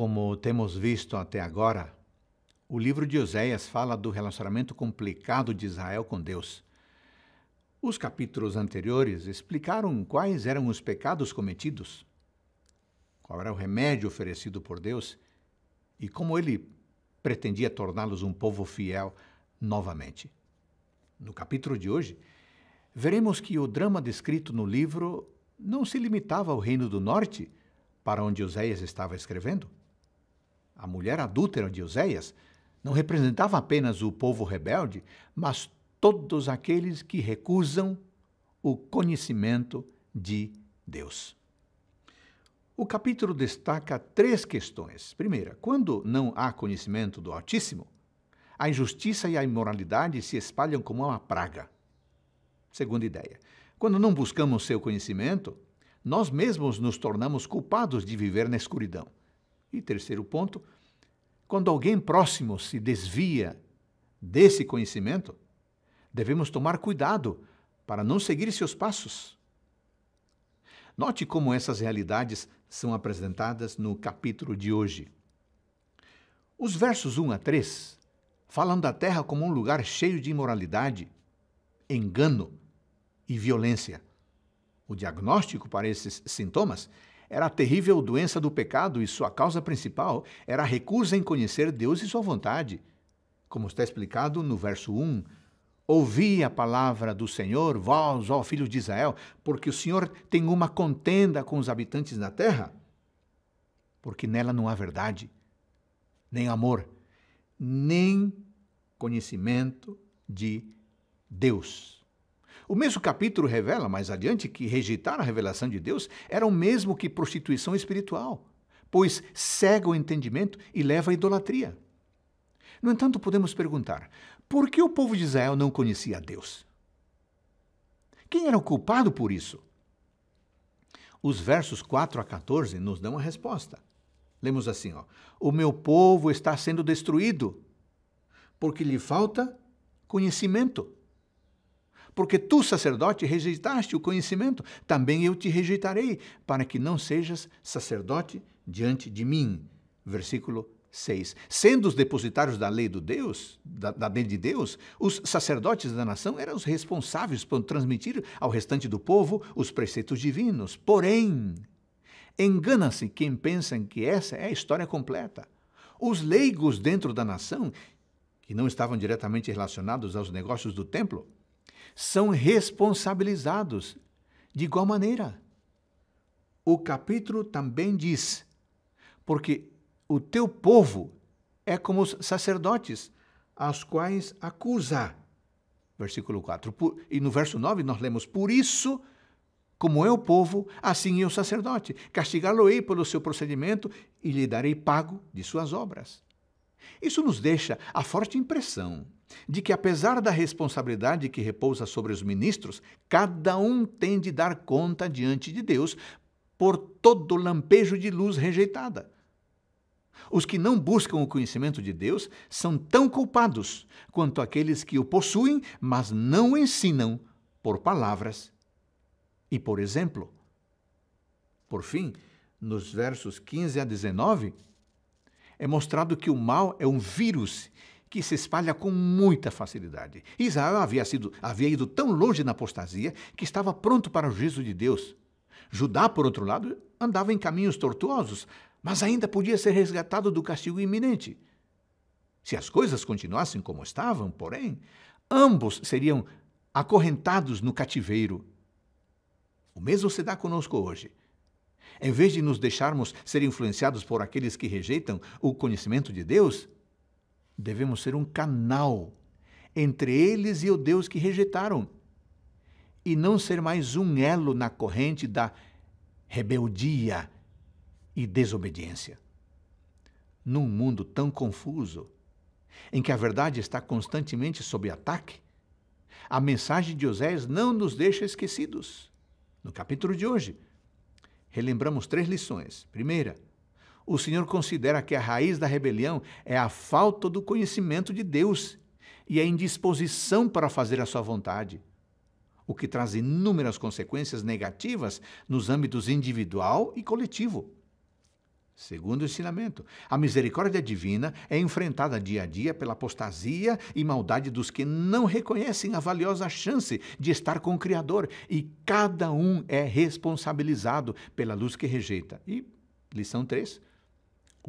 Como temos visto até agora, o livro de Oséias fala do relacionamento complicado de Israel com Deus. Os capítulos anteriores explicaram quais eram os pecados cometidos, qual era o remédio oferecido por Deus e como ele pretendia torná-los um povo fiel novamente. No capítulo de hoje, veremos que o drama descrito no livro não se limitava ao reino do norte, para onde Oséias estava escrevendo a mulher adúltera de Oséias, não representava apenas o povo rebelde, mas todos aqueles que recusam o conhecimento de Deus. O capítulo destaca três questões. Primeira, quando não há conhecimento do Altíssimo, a injustiça e a imoralidade se espalham como uma praga. Segunda ideia, quando não buscamos seu conhecimento, nós mesmos nos tornamos culpados de viver na escuridão. E terceiro ponto, quando alguém próximo se desvia desse conhecimento, devemos tomar cuidado para não seguir seus passos. Note como essas realidades são apresentadas no capítulo de hoje. Os versos 1 a 3 falam da terra como um lugar cheio de imoralidade, engano e violência. O diagnóstico para esses sintomas era a terrível doença do pecado e sua causa principal era a recusa em conhecer Deus e sua vontade. Como está explicado no verso 1, Ouvi a palavra do Senhor, vós, ó filhos de Israel, porque o Senhor tem uma contenda com os habitantes da terra, porque nela não há verdade, nem amor, nem conhecimento de Deus. O mesmo capítulo revela mais adiante que rejeitar a revelação de Deus era o mesmo que prostituição espiritual, pois cega o entendimento e leva à idolatria. No entanto, podemos perguntar: por que o povo de Israel não conhecia Deus? Quem era o culpado por isso? Os versos 4 a 14 nos dão a resposta. Lemos assim, ó: O meu povo está sendo destruído porque lhe falta conhecimento. Porque tu, sacerdote, rejeitaste o conhecimento, também eu te rejeitarei, para que não sejas sacerdote diante de mim. Versículo 6. Sendo os depositários da lei do Deus, da, da, lei de Deus, os sacerdotes da nação eram os responsáveis por transmitir ao restante do povo os preceitos divinos. Porém, engana-se quem pensa que essa é a história completa. Os leigos dentro da nação, que não estavam diretamente relacionados aos negócios do templo, são responsabilizados de igual maneira. O capítulo também diz: Porque o teu povo é como os sacerdotes, aos quais acusa. Versículo 4. e no verso 9 nós lemos: Por isso, como é o povo, assim é o sacerdote. Castigá-lo-ei pelo seu procedimento e lhe darei pago de suas obras. Isso nos deixa a forte impressão de que, apesar da responsabilidade que repousa sobre os ministros, cada um tem de dar conta diante de Deus por todo lampejo de luz rejeitada. Os que não buscam o conhecimento de Deus são tão culpados quanto aqueles que o possuem, mas não o ensinam por palavras e por exemplo. Por fim, nos versos 15 a 19, é mostrado que o mal é um vírus que se espalha com muita facilidade. Israel havia, sido, havia ido tão longe na apostasia que estava pronto para o juízo de Deus. Judá, por outro lado, andava em caminhos tortuosos, mas ainda podia ser resgatado do castigo iminente. Se as coisas continuassem como estavam, porém, ambos seriam acorrentados no cativeiro. O mesmo se dá conosco hoje. Em vez de nos deixarmos ser influenciados por aqueles que rejeitam o conhecimento de Deus, Devemos ser um canal entre eles e o Deus que rejeitaram, e não ser mais um elo na corrente da rebeldia e desobediência. Num mundo tão confuso, em que a verdade está constantemente sob ataque, a mensagem de Oséias não nos deixa esquecidos. No capítulo de hoje, relembramos três lições. Primeira, o Senhor considera que a raiz da rebelião é a falta do conhecimento de Deus e a indisposição para fazer a sua vontade, o que traz inúmeras consequências negativas nos âmbitos individual e coletivo. Segundo o ensinamento, a misericórdia divina é enfrentada dia a dia pela apostasia e maldade dos que não reconhecem a valiosa chance de estar com o Criador, e cada um é responsabilizado pela luz que rejeita. E lição 3,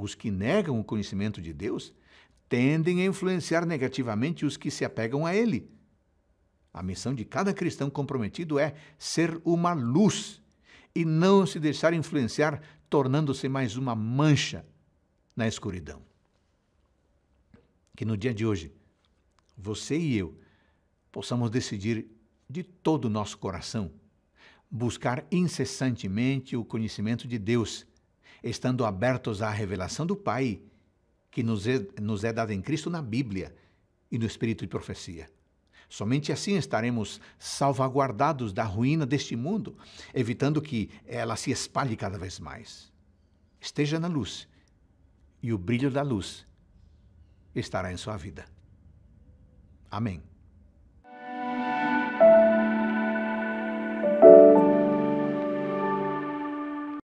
os que negam o conhecimento de Deus tendem a influenciar negativamente os que se apegam a ele. A missão de cada cristão comprometido é ser uma luz e não se deixar influenciar, tornando-se mais uma mancha na escuridão. Que no dia de hoje, você e eu possamos decidir de todo o nosso coração buscar incessantemente o conhecimento de Deus estando abertos à revelação do Pai, que nos é, nos é dada em Cristo na Bíblia e no Espírito de profecia. Somente assim estaremos salvaguardados da ruína deste mundo, evitando que ela se espalhe cada vez mais. Esteja na luz, e o brilho da luz estará em sua vida. Amém.